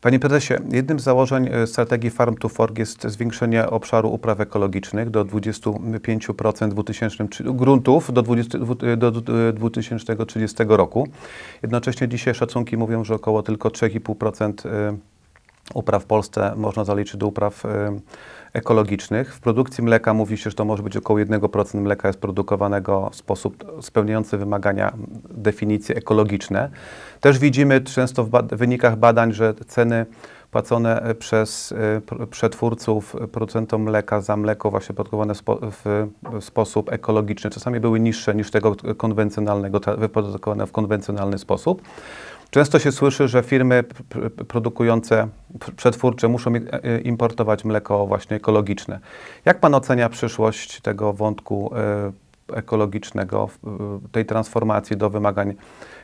Panie prezesie, jednym z założeń e, strategii Farm to Fork jest zwiększenie obszaru upraw ekologicznych do 25% 2000, gruntów do, 20, e, do 2030 e, roku. Jednocześnie dzisiaj szacunki mówią, że około tylko 3,5% upraw w Polsce można zaliczyć do upraw ekologicznych ekologicznych. W produkcji mleka mówi się, że to może być około 1% mleka jest produkowanego w sposób spełniający wymagania definicji ekologiczne. Też widzimy często w wynikach badań, że ceny płacone przez y, przetwórców, producentom mleka za mleko właśnie produkowane w sposób ekologiczny czasami były niższe niż tego konwencjonalnego, wyprodukowane w konwencjonalny sposób. Często się słyszy, że firmy produkujące, przetwórcze muszą e, importować mleko właśnie ekologiczne. Jak Pan ocenia przyszłość tego wątku e, ekologicznego, tej transformacji do wymagań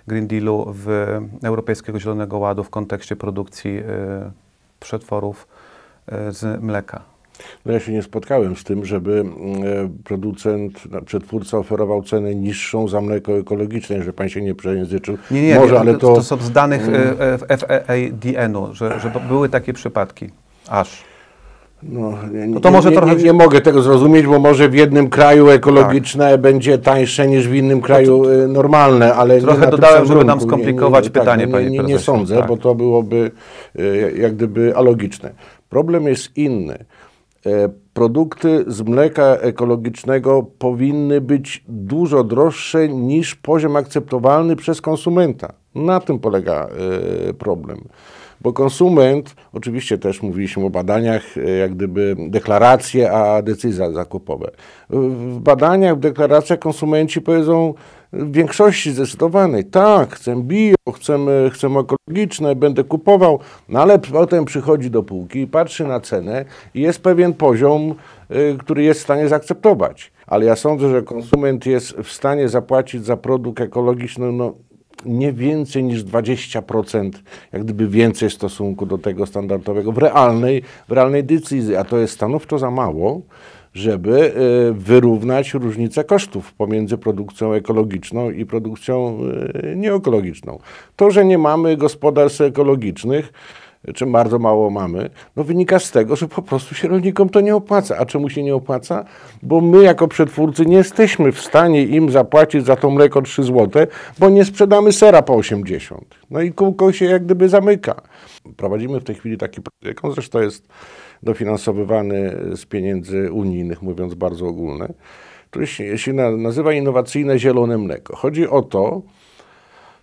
Green Dealu w Europejskiego Zielonego Ładu w kontekście produkcji e, przetworów z mleka? No ja się nie spotkałem z tym, żeby e, producent, przetwórca oferował cenę niższą za mleko ekologiczne, że pan się nie przejęzyczył. Nie, nie, Może, nie, ale to, to są z danych e, mm. e, FEADN-u, że, że były takie przypadki. Aż. No, no nie, no to może nie, trochę... nie, nie, mogę tego zrozumieć, bo może w jednym kraju ekologiczne tak. będzie tańsze niż w innym no kraju to, normalne, ale trochę dodałem, żeby nam skomplikować nie, tak, pytanie, tak, nie, nie, sądzę, tak. bo to byłoby jak gdyby alogiczne. Problem jest inny. E, produkty z mleka ekologicznego powinny być dużo droższe niż poziom akceptowalny przez konsumenta. Na tym polega e, problem. Bo konsument, oczywiście też mówiliśmy o badaniach, e, jak gdyby deklaracje, a decyzje zakupowe. W badaniach, w deklaracjach konsumenci powiedzą e, w większości zdecydowanej, tak, chcę bio, chcemy, chcę ekologiczne, będę kupował, no ale potem przychodzi do półki patrzy na cenę i jest pewien poziom, e, który jest w stanie zaakceptować. Ale ja sądzę, że konsument jest w stanie zapłacić za produkt ekologiczny no, nie więcej niż 20%, jak gdyby więcej w stosunku do tego standardowego w realnej, w realnej decyzji, a to jest stanowczo za mało, żeby y, wyrównać różnicę kosztów pomiędzy produkcją ekologiczną i produkcją y, nieekologiczną. To, że nie mamy gospodarstw ekologicznych, czym bardzo mało mamy, no wynika z tego, że po prostu się rolnikom to nie opłaca. A czemu się nie opłaca? Bo my jako przetwórcy nie jesteśmy w stanie im zapłacić za to mleko 3 zł, bo nie sprzedamy sera po 80. No i kółko się jak gdyby zamyka. Prowadzimy w tej chwili taki projekt, on zresztą jest dofinansowywany z pieniędzy unijnych, mówiąc bardzo ogólne, który się nazywa innowacyjne zielone mleko. Chodzi o to,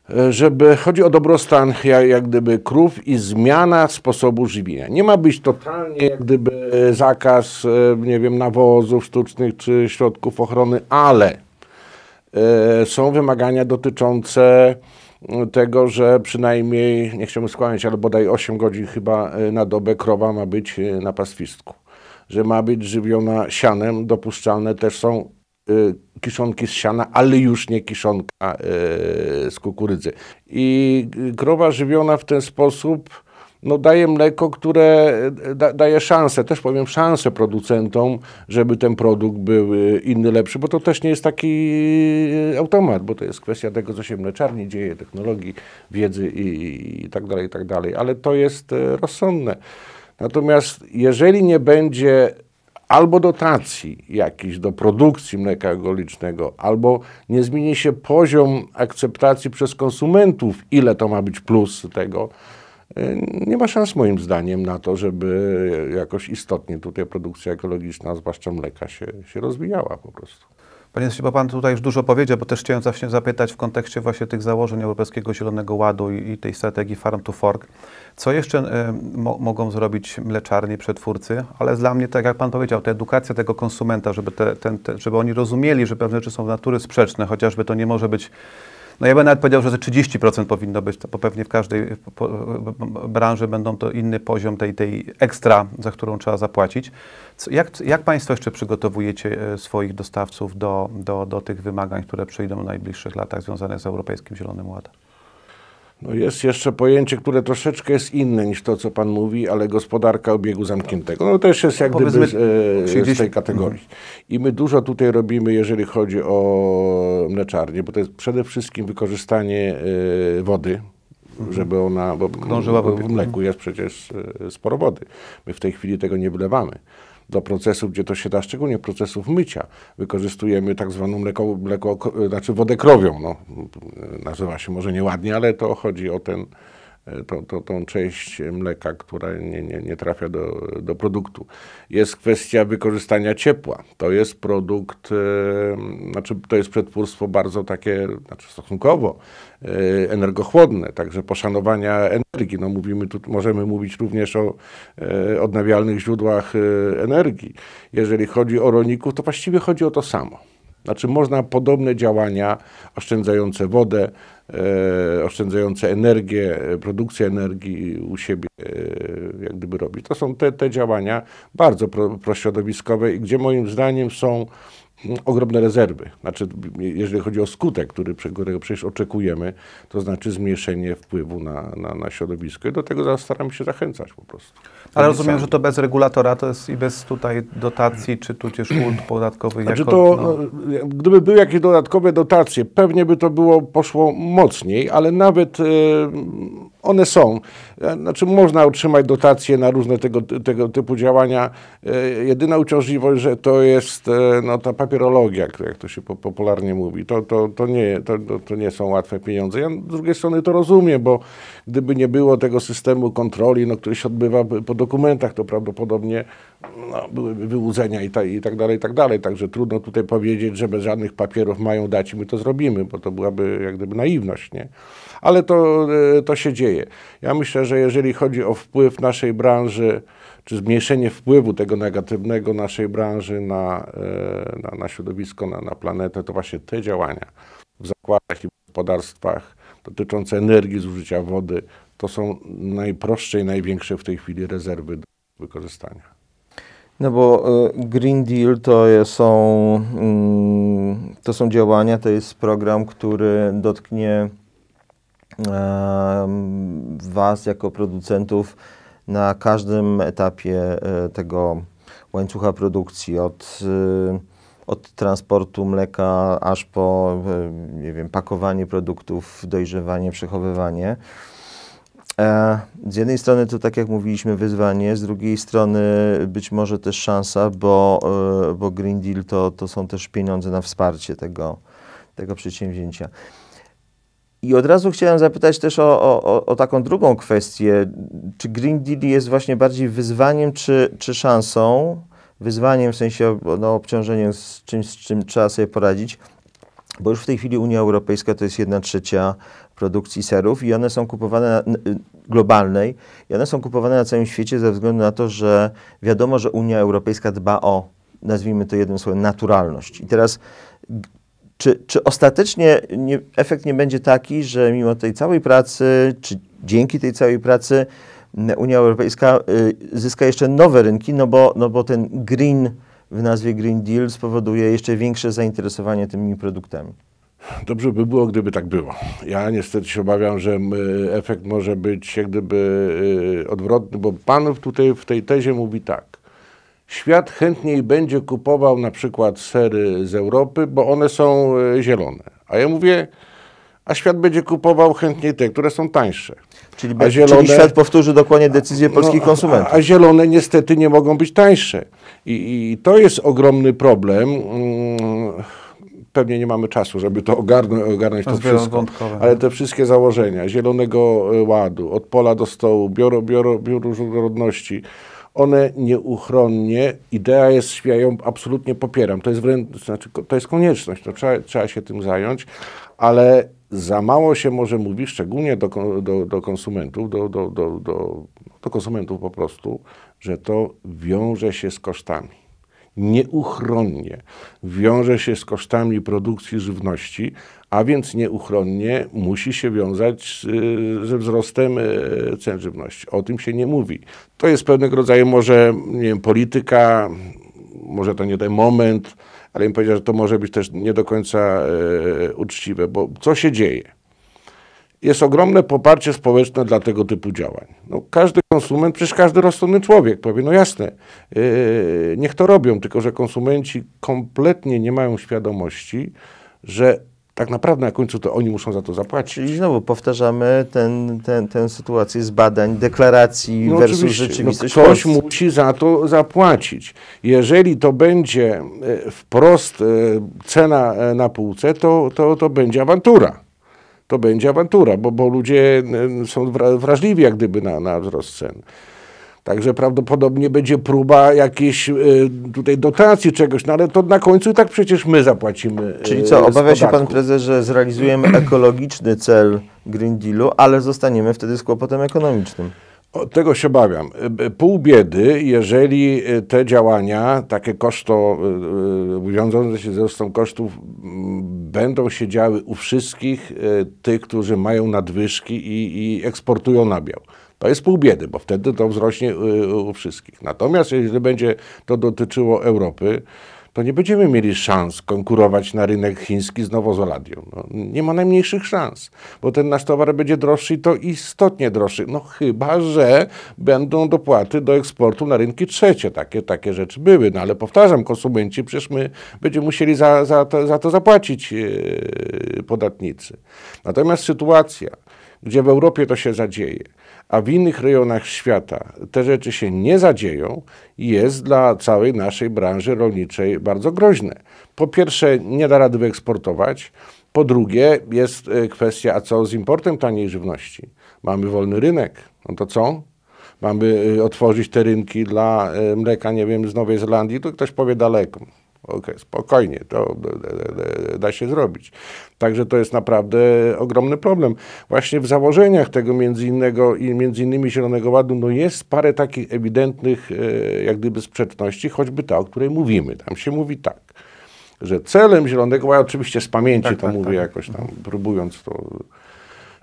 E, żeby chodzi o dobrostan jak, jak gdyby krów i zmiana sposobu żywienia. Nie ma być totalnie jak gdyby zakaz, e, nie wiem, nawozów sztucznych czy środków ochrony, ale y, są wymagania dotyczące tego, że przynajmniej, nie chciałbym skłaniać, ale bodaj 8 godzin chyba na dobę krowa ma być na pastwisku. Że ma być żywiona sianem, dopuszczalne też są Y, kiszonki z siana, ale już nie kiszonka y, z kukurydzy. I krowa żywiona w ten sposób no, daje mleko, które y, da, daje szansę, też powiem szansę producentom, żeby ten produkt był inny, lepszy, bo to też nie jest taki automat, bo to jest kwestia tego, co się w mleczarni dzieje, technologii, wiedzy i, i tak dalej, i tak dalej, ale to jest rozsądne. Natomiast jeżeli nie będzie albo dotacji jakiś do produkcji mleka ekologicznego, albo nie zmieni się poziom akceptacji przez konsumentów, ile to ma być plus tego, y, nie ma szans moim zdaniem na to, żeby jakoś istotnie tutaj produkcja ekologiczna, zwłaszcza mleka, się, się rozwijała po prostu. Panie Jezusie, bo Pan tutaj już dużo powiedział, bo też chciałem właśnie zapytać w kontekście właśnie tych założeń Europejskiego Zielonego Ładu i, i tej strategii Farm to Fork. Co jeszcze y, mo mogą zrobić mleczarnie, przetwórcy? Ale dla mnie, tak jak Pan powiedział, ta edukacja tego konsumenta, żeby, te, ten, te, żeby oni rozumieli, że pewne rzeczy są w natury sprzeczne, chociażby to nie może być no ja bym nawet powiedział, że ze 30% powinno być, to, bo pewnie w każdej po, branży będą to inny poziom tej, tej ekstra, za którą trzeba zapłacić. Co, jak, jak Państwo jeszcze przygotowujecie e, swoich dostawców do, do, do tych wymagań, które przyjdą w najbliższych latach związanych z Europejskim Zielonym Ładem? No jest jeszcze pojęcie, które troszeczkę jest inne niż to, co Pan mówi, ale gospodarka obiegu zamkniętego. No też jest jak gdyby z, e, z, tej kategorii. Mhm. I my dużo tutaj robimy, jeżeli chodzi o mleczarnię, bo to jest przede wszystkim wykorzystanie e, wody, mhm. żeby ona, bo w mleku jest przecież e, sporo wody. My w tej chwili tego nie wlewamy do procesów, gdzie to się da, szczególnie procesów mycia, wykorzystujemy tak zwaną mleko, mleko znaczy wodę krowią. No, nazywa się może nieładnie, ale to chodzi o ten E, tą, to tą część mleka, która nie, nie, nie trafia do, do produktu. Jest kwestia wykorzystania ciepła. To jest produkt, e, znaczy to jest przetwórstwo bardzo takie, znaczy stosunkowo yy, energochłodne, także poszanowania energii. No mówimy tu, możemy mówić również o odnawialnych źródłach energii. Jeżeli chodzi o rolników, to właściwie chodzi o to samo. Znaczy można podobne działania oszczędzające wodę, e, oszczędzające energię, e, produkcję energii u siebie e, jak gdyby robić. To są te, te działania bardzo pro, prośrodowiskowe i gdzie moim zdaniem są ogromne rezerwy. Znaczy, jeżeli chodzi o skutek, który, którego przecież oczekujemy, to znaczy zmniejszenie wpływu na, na, na środowisko i do tego staramy się zachęcać po prostu. Ale rozumiem, że to bez regulatora to jest i bez tutaj dotacji czy tudzież ulg podatkowych. Znaczy jako, to, no. no. Gdyby były jakieś dodatkowe dotacje, pewnie by to było poszło mocniej, ale nawet... Yy, one są. E, znaczy, można otrzymać dotacje na różne tego, tego typu działania. E, jedyna uciążliwość, że to jest e, no, ta papierologia, jak to się popularnie mówi. To, to, to, nie, to, to nie są łatwe pieniądze. Ja z drugiej strony to rozumiem, bo gdyby nie było tego systemu kontroli, no, który się odbywa po dokumentach, to prawdopodobnie no, byłyby wyłudzenia i, ta, i tak dalej, i tak dalej. Także trudno tutaj powiedzieć, że bez żadnych papierów mają dać i my to zrobimy, bo to byłaby jak gdyby naiwność. Nie? ale to, e, to się dzieje. Ja myślę, że jeżeli chodzi o wpływ naszej branży, czy zmniejszenie wpływu tego negatywnego naszej branży na, e, na, na środowisko, na, na planetę, to właśnie te działania w zakładach i gospodarstwach dotyczące energii, zużycia wody, to są najprostsze i największe w tej chwili rezerwy do wykorzystania. No bo e, Green Deal to są, mm, to są działania, to jest program, który dotknie Was jako producentów na każdym etapie e, tego łańcucha produkcji, od, e, od transportu mleka aż po e, nie wiem, pakowanie produktów, dojrzewanie, przechowywanie. Z jednej strony to, tak jak mówiliśmy, wyzwanie, z drugiej strony być może też szansa, bo, bo Green Deal to, to są też pieniądze na wsparcie tego, tego przedsięwzięcia. I od razu chciałem zapytać też o, o, o, taką drugą kwestię. Czy Green Deal jest właśnie bardziej wyzwaniem czy, czy szansą? Wyzwaniem w sensie no, obciążeniem z czymś, z czym trzeba sobie poradzić. Bo już w tej chwili Unia Europejska to jest jedna trzecia produkcji serów i one są kupowane na, y, globalnej i one są kupowane na całym świecie ze względu na to, że wiadomo, że Unia Europejska dba o, nazwijmy to jednym słowem, naturalność. I teraz czy, czy ostatecznie nie, efekt nie będzie taki, że mimo tej całej pracy, czy dzięki tej całej pracy Unia Europejska y, zyska jeszcze nowe rynki, no bo, no bo ten green w nazwie Green Deal spowoduje jeszcze większe zainteresowanie tymi produktami? Dobrze by było, gdyby tak było. Ja niestety się obawiam, że efekt może być jak gdyby y, odwrotny, bo pan tutaj w tej tezie mówi tak. Świat chętniej będzie kupował na przykład sery z Europy, bo one są e, zielone. A ja mówię, a świat będzie kupował chętniej te, które są tańsze. Czyli, a zielone, czyli świat powtórzy dokładnie decyzję no, polskich no, konsumentów. A, a, zielone niestety nie mogą być tańsze. I, i to jest ogromny problem. Mm, pewnie nie mamy czasu, żeby to ogarnąć, ogarnąć to wszystko, wątkowe, ale te wszystkie założenia Zielonego e, Ładu, od pola do stołu, biuro, biuro, biuro różnorodności, one nieuchronnie, idea jest, ja ją absolutnie popieram, to jest wręcz, znaczy, to jest konieczność, to trzeba, trzeba się tym zająć, ale za mało się może mówi, szczególnie do, do, do konsumentów, do, do, do, do, do konsumentów po prostu, że to wiąże się z kosztami nieuchronnie wiąże się z kosztami produkcji żywności, a więc nieuchronnie musi się wiązać ze wzrostem e, cen żywności. O tym się nie mówi. To jest pewnego rodzaju może nie wiem, polityka, może to nie ten moment, ale im powiedział, że to może być też nie do końca e, uczciwe, bo co się dzieje? jest ogromne poparcie społeczne dla tego typu działań. No, każdy konsument, przecież każdy rozsądny człowiek powie, no jasne, yy, niech to robią, tylko że konsumenci kompletnie nie mają świadomości, że tak naprawdę na końcu to oni muszą za to zapłacić. I znowu powtarzamy ten, ten, tę sytuację z badań, deklaracji no versus oczywiście. No, rzeczywistość. No ktoś musi za to zapłacić. Jeżeli to będzie e, wprost e, cena e, na półce, to, to, to będzie awantura to będzie awantura, bo, bo ludzie mm, są wrażliwi jak gdyby na, na wzrost cen. Także prawdopodobnie będzie próba jakiejś y, tutaj dotacji czegoś, no ale to na końcu i tak przecież my zapłacimy. Y, Czyli co, obawia się pan prezes, że zrealizujemy ekologiczny cel Green Dealu, ale zostaniemy wtedy z kłopotem ekonomicznym? tego się obawiam. Y, pół biedy, jeżeli y, te działania, takie koszto, y, wiążące się ze wzrostem kosztów, będą się działy u wszystkich tych, którzy mają nadwyżki i, i eksportują nabiał. To jest pół biedy, bo wtedy to wzrośnie u wszystkich. Natomiast jeżeli będzie to dotyczyło Europy, to nie będziemy mieli szans konkurować na rynek chiński z Nowozelandią. No, nie ma najmniejszych szans, bo ten nasz towar będzie droższy i to istotnie droższy. No chyba, że będą dopłaty do eksportu na rynki trzecie. Takie, takie rzeczy były. No ale powtarzam, konsumenci, przecież my będziemy musieli za, za, to, za to zapłacić yy, podatnicy. Natomiast sytuacja, gdzie w Europie to się zadzieje, a w innych rejonach świata te rzeczy się nie zadzieją, jest dla całej naszej branży rolniczej bardzo groźne. Po pierwsze, nie da rady wyeksportować. Po drugie, jest e, kwestia, a co z importem taniej żywności? Mamy wolny rynek, no to co? Mamy e, otworzyć te rynki dla e, mleka, nie wiem, z Nowej Zelandii, to ktoś powie daleko okay, spokojnie, to da się zrobić. Także to jest naprawdę ogromny problem. Właśnie w założeniach tego między, innego, między innymi Zielonego Ładu no jest parę takich ewidentnych e, jak gdyby sprzeczności, choćby ta, o której mówimy. Tam się mówi tak, że celem Zielonego Ładu, oczywiście z pamięci tak, to tak, mówię tak. jakoś tam, próbując to,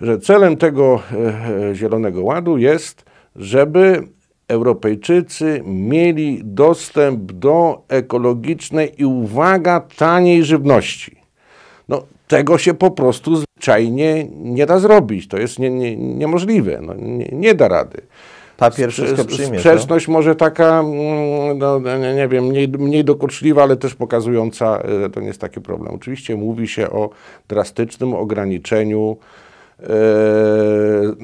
że celem tego e, e, Zielonego Ładu jest, żeby Europejczycy mieli dostęp do ekologicznej i uwaga, taniej żywności. No, tego się po prostu zwyczajnie nie da zrobić. To jest nie, nie, niemożliwe. No, nie, nie da rady. Ta pierwsza Sprzeczność to? może taka, mm, no, nie wiem, mniej, mniej dokuczliwa, ale też pokazująca, e, to nie jest taki problem. Oczywiście mówi się o drastycznym ograniczeniu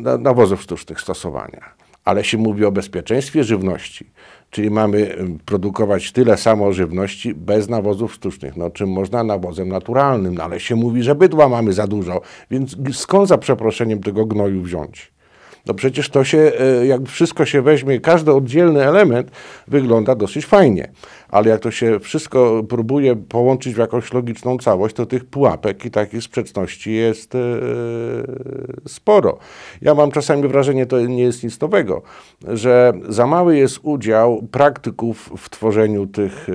e, nawozów sztucznych stosowania ale się mówi o bezpieczeństwie żywności. Czyli mamy produkować tyle samo żywności bez nawozów sztucznych, no czym można nawozem naturalnym, no, ale się mówi, że bydła mamy za dużo, więc skąd za przeproszeniem tego gnoju wziąć? No przecież to się, e, jak wszystko się weźmie, każdy oddzielny element wygląda dosyć fajnie ale jak to się wszystko próbuje połączyć w jakąś logiczną całość, to tych pułapek i takich sprzeczności jest e, sporo. Ja mam czasami wrażenie, to nie jest nic nowego, że za mały jest udział praktyków w tworzeniu tych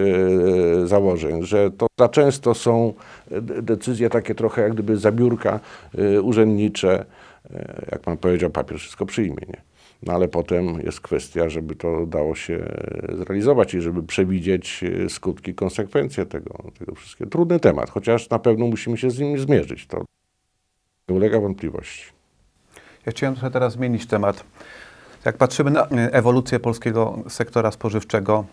e, założeń, że to za często są e, decyzje takie trochę jak gdyby zabiórka e, urzędnicze, e, jak pan powiedział, papier wszystko przyjmie. Nie? No ale potem jest kwestia, żeby to dało się zrealizować i żeby przewidzieć e, skutki, konsekwencje tego, tego wszystkiego. Trudny temat, chociaż na pewno musimy się z nim zmierzyć. To nie ulega wątpliwości. Ja chciałem trochę teraz zmienić temat. Jak patrzymy na e, ewolucję polskiego sektora spożywczego,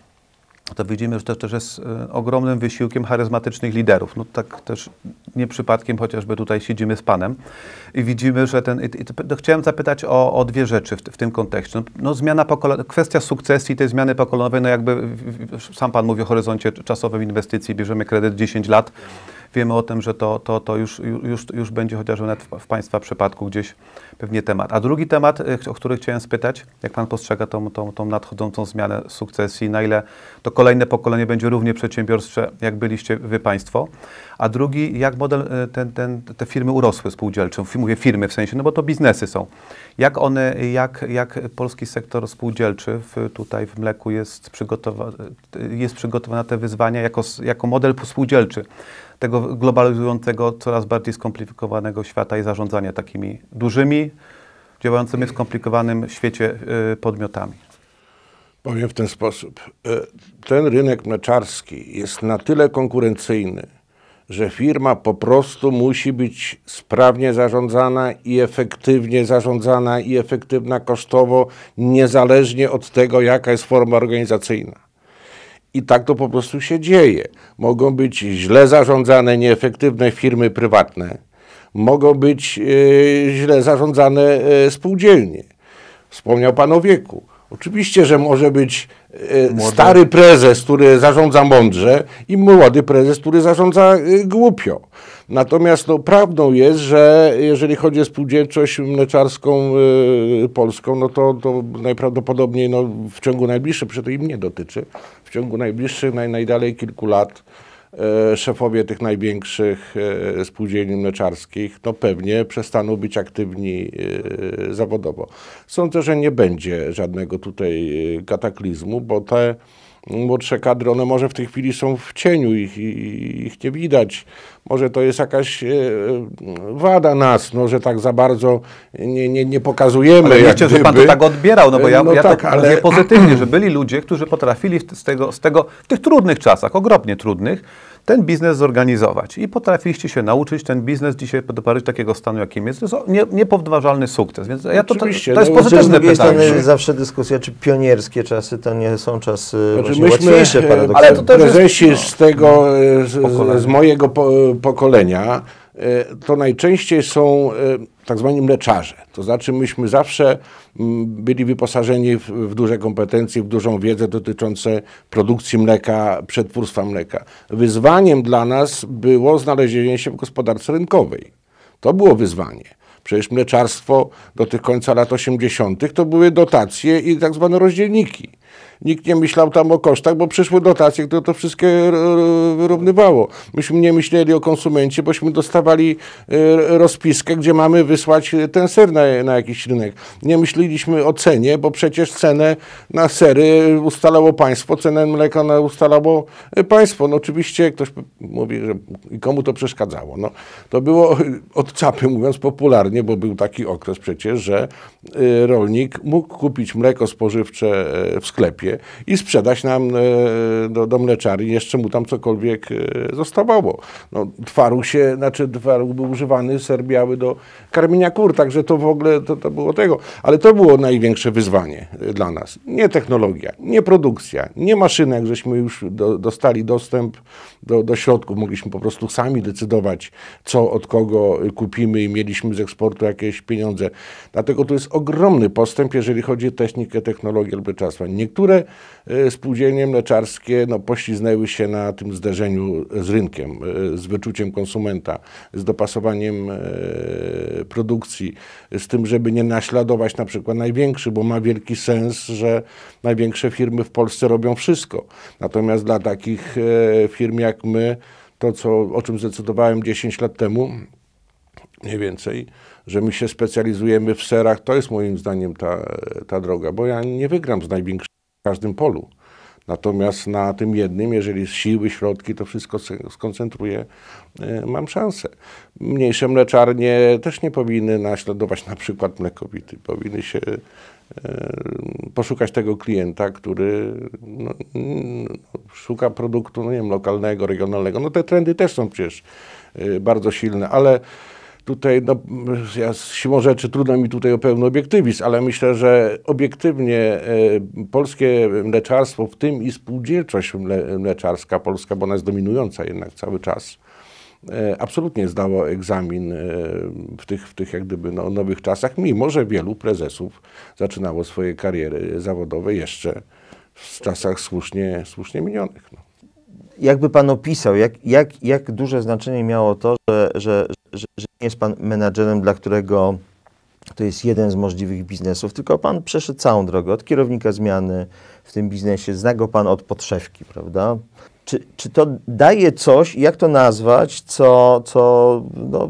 to widzimy, że to też jest e, ogromnym wysiłkiem charyzmatycznych liderów. No tak też nie przypadkiem chociażby tutaj siedzimy z Panem i widzimy, że ten... I, i, chciałem zapytać o, o dwie rzeczy w, w tym kontekście. No, no zmiana pokolenia, kwestia sukcesji tej zmiany pokoleniowej, no jakby sam Pan mówi o horyzoncie czasowym inwestycji, bierzemy kredyt 10 lat, Wiemy o tym, że to, to, to już, już, już będzie chociażby nawet w, Państwa przypadku gdzieś pewnie temat. A drugi temat, e, o który chciałem spytać, jak Pan postrzega tą, tą, tą nadchodzącą zmianę sukcesji, na ile to kolejne pokolenie będzie równie przedsiębiorcze, jak byliście Wy Państwo. A drugi, jak model e, ten, ten, te firmy urosły spółdzielcze, mówię firmy w sensie, no bo to biznesy są. Jak one, jak, jak polski sektor spółdzielczy w, tutaj w mleku jest, e, jest przygotowany na te wyzwania jako, jako model spółdzielczy? tego globalizującego, coraz bardziej skomplikowanego świata i zarządzania takimi dużymi, działającymi w skomplikowanym świecie y, podmiotami. Powiem w ten sposób. Y, ten rynek mleczarski jest na tyle konkurencyjny, że firma po prostu musi być sprawnie zarządzana i efektywnie zarządzana i efektywna kosztowo, niezależnie od tego, jaka jest forma organizacyjna. I tak to po prostu się dzieje. Mogą być źle zarządzane, nieefektywne firmy prywatne, mogą być e, źle zarządzane e, spółdzielnie. Wspomniał Pan o wieku. Oczywiście, że może być E, młody. stary prezes, który zarządza mądrze i młody prezes, który zarządza y, głupio. Natomiast no, prawdą jest, że jeżeli chodzi o spółdzielczość mleczarską yy, polską, no to, to najprawdopodobniej no, w ciągu najbliższych, przy to im nie dotyczy, w ciągu najbliższych, naj, najdalej kilku lat E, szefowie tych największych e, spółdzielni mleczarskich, no pewnie przestaną być aktywni e, zawodowo. Sądzę, że nie będzie żadnego tutaj kataklizmu, bo te młodsze kadry, one może w tej chwili są w cieniu, ich, ich nie widać. Może to jest jakaś e, wada nas, no, że tak za bardzo nie, nie, nie pokazujemy. Ale wiecie, że pan to tak odbierał, no bo ja, e, no ja tak, ale... pozytywnie, że byli ludzie, którzy potrafili z tego, z tego, w tych trudnych czasach, ogromnie trudnych, ten biznes zorganizować. I potrafiliście się nauczyć, ten biznes dzisiaj doprowadzić takiego stanu, jakim jest. To jest nie, niepowtarzalny sukces. Więc ja to, to, to jest no, pozytywne pytanie. Jest zawsze dyskusja, czy pionierskie czasy to nie są czasy znaczy, myśmy, łatwiejsze e, paradoksalnie. Ale to też jest, no, z tego, no, e, z, z, mojego po, e, pokolenia, E, to najczęściej są e, tak zwani mleczarze. To znaczy myśmy zawsze mm, byli wyposażeni w, w duże kompetencje, w dużą wiedzę dotyczące produkcji mleka, przetwórstwa mleka. Wyzwaniem dla nas było znalezienie się w gospodarce rynkowej. To było wyzwanie. Przecież mleczarstwo do tych końca lat 80. to były dotacje i tak zwane rozdzielniki. Nikt nie myślał tam o kosztach, bo przyszły dotacje, które to wszystkie wyrównywało. Myśmy nie myśleli o konsumencie, bośmy dostawali e, rozpiskę, gdzie mamy wysłać ten ser na, na jakiś rynek. Nie myśleliśmy o cenie, bo przecież cenę na sery ustalało państwo, cenę mleka ustalało e, państwo. No oczywiście ktoś mówi, że komu to przeszkadzało. No, to było e, od czapy, mówiąc popularnie, bo był taki okres przecież, że rolnik mógł kupić mleko spożywcze w sklepie, sklepie i sprzedać nam e, do, do mleczarni, jeszcze mu tam cokolwiek e, zostawało. No, twaróg się, znaczy twaróg był używany, ser biały do karmienia kur, także to w ogóle to, to było tego. Ale to było największe wyzwanie e, dla nas. Nie technologia, nie produkcja, nie maszyna, jak żeśmy już do, dostali dostęp do, do środków. Mogliśmy po prostu sami decydować, co od kogo kupimy i mieliśmy z eksportu jakieś pieniądze. Dlatego to jest ogromny postęp, jeżeli chodzi o technikę, technologię mleczarstwa. Niektóre e, spółdzielnie mleczarskie no, pośliznęły się na tym zderzeniu z rynkiem, e, z wyczuciem konsumenta, z dopasowaniem e, produkcji, z tym, żeby nie naśladować na przykład największy, bo ma wielki sens, że największe firmy w Polsce robią wszystko. Natomiast dla takich firm jak jak my, to co, o czym zdecydowałem 10 lat temu, mniej więcej, że my się specjalizujemy w serach, to jest moim zdaniem ta, ta droga, bo ja nie wygram z największym w każdym polu. Natomiast na tym jednym, jeżeli siły, środki, to wszystko skoncentruję, E, mam szansę. Mniejsze mleczarnie też nie powinny naśladować na przykład mlekowity. Powinny się e, poszukać tego klienta, który no, no, szuka produktu, no nie wiem, lokalnego, regionalnego. No te trendy też są przecież e, bardzo silne, ale tutaj, no, ja z siłą rzeczy trudno mi tutaj o pełny obiektywizm, ale myślę, że obiektywnie polskie mleczarstwo, w tym i spółdzielczość mleczarska polska, bo ona jest dominująca jednak cały czas, E, absolutnie zdało egzamin e, w tych, w tych jak gdyby no, nowych czasach, mimo że wielu prezesów zaczynało swoje kariery zawodowe jeszcze w czasach słusznie, słusznie minionych. No. Jakby pan opisał, jak, jak, jak duże znaczenie miało to, że, że, że, że nie jest pan menadżerem, dla którego to jest jeden z możliwych biznesów, tylko pan przeszedł całą drogę od kierownika zmiany w tym biznesie, zna go pan od podszewki, prawda? Czy, czy to daje coś, jak to nazwać, co, co no,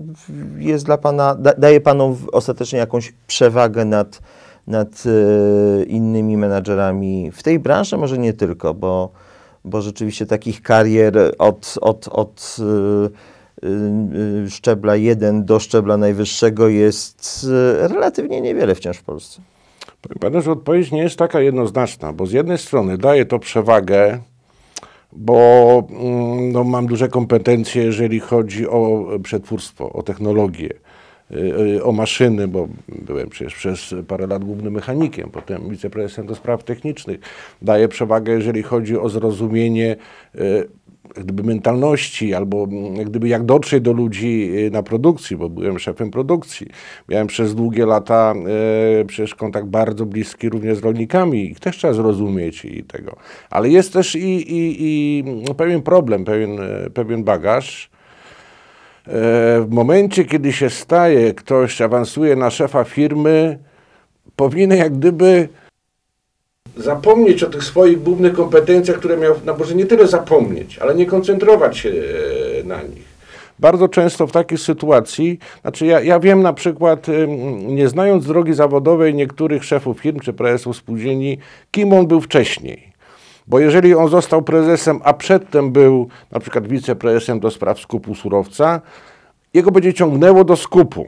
jest dla Pana, da, daje Panu ostatecznie jakąś przewagę nad, nad y, innymi menadżerami w tej branży, może nie tylko, bo, bo rzeczywiście takich karier od, od, od y, y, szczebla 1 do szczebla najwyższego jest relatywnie niewiele wciąż w Polsce. Powiem Panu, że odpowiedź nie jest taka jednoznaczna, bo z jednej strony daje to przewagę bo mm, no, mam duże kompetencje, jeżeli chodzi o przetwórstwo, o technologię. Y, o maszyny, bo byłem przecież przez parę lat głównym mechanikiem, potem wiceprezesem do spraw technicznych, daje przewagę, jeżeli chodzi o zrozumienie y, gdyby mentalności, albo mm, gdyby jak dotrzeć do ludzi y, na produkcji, bo byłem szefem produkcji. Miałem przez długie lata e, przecież kontakt bardzo bliski również z rolnikami, i też trzeba zrozumieć i tego. Ale jest też i, i, i mm, pewien problem, pewien, pewien bagaż, E, w momencie, kiedy się staje, ktoś awansuje na szefa firmy, powinien jak gdyby zapomnieć o tych swoich głównych kompetencjach, które miał, na no nie tyle zapomnieć, ale nie koncentrować się e, na nich. Bardzo często w takiej sytuacji, znaczy ja, ja wiem na przykład, nie znając drogi zawodowej niektórych szefów firm czy prezesów spółdzielni, kim on był wcześniej. Bo jeżeli on został prezesem, a przedtem był na przykład wiceprezesem do spraw skupu surowca, jego będzie ciągnęło do skupu.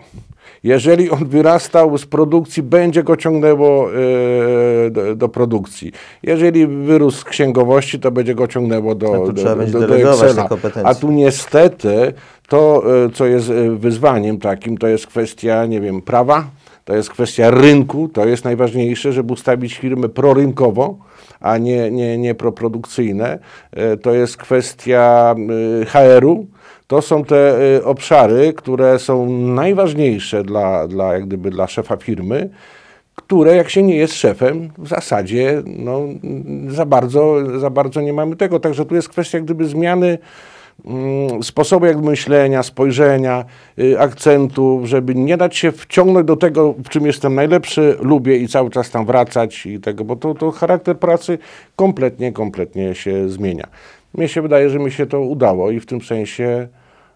Jeżeli on wyrastał z produkcji, będzie go ciągnęło yy, do, do, produkcji. Jeżeli wyrósł z księgowości, to będzie go ciągnęło do, no tu do, do, do, do Excela. A tu niestety to, e, co jest e, wyzwaniem takim, to jest kwestia, nie wiem, prawa, to jest kwestia rynku, to jest najważniejsze, żeby ustawić firmy prorynkowo, a nie, nie, nie proprodukcyjne. E, to jest kwestia e, HR-u. To są te e, obszary, które są najważniejsze dla, dla, jak gdyby dla szefa firmy które jak się nie jest szefem, w zasadzie no, za, bardzo, za bardzo nie mamy tego. Także tu jest kwestia gdyby zmiany Mm, sposobu jak myślenia, spojrzenia, y, akcentu, żeby nie dać się wciągnąć do tego, w czym jestem najlepszy, lubię i cały czas tam wracać i tego, bo to, to charakter pracy kompletnie, kompletnie się zmienia. Mnie się wydaje, że mi się to udało i w tym sensie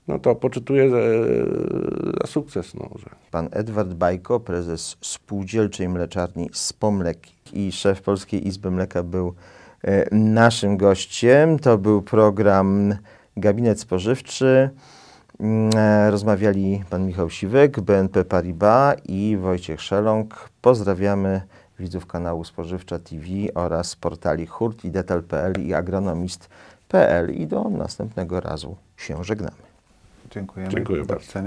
no to poczytuję za, e, za sukces. No, że. Pan Edward Bajko, prezes spółdzielczej mleczarni Spomlek i szef Polskiej Izby Mleka był e, naszym gościem. To był program gabinet spożywczy. Mm, e, rozmawiali pan Michał Siwek, BNP Paribas i Wojciech Szeląg. Pozdrawiamy widzów kanału Spożywcza TV oraz portali hurt i detal.pl i agronomist.pl i do następnego razu się żegnamy. Dziękujemy. Dziękuję bardzo.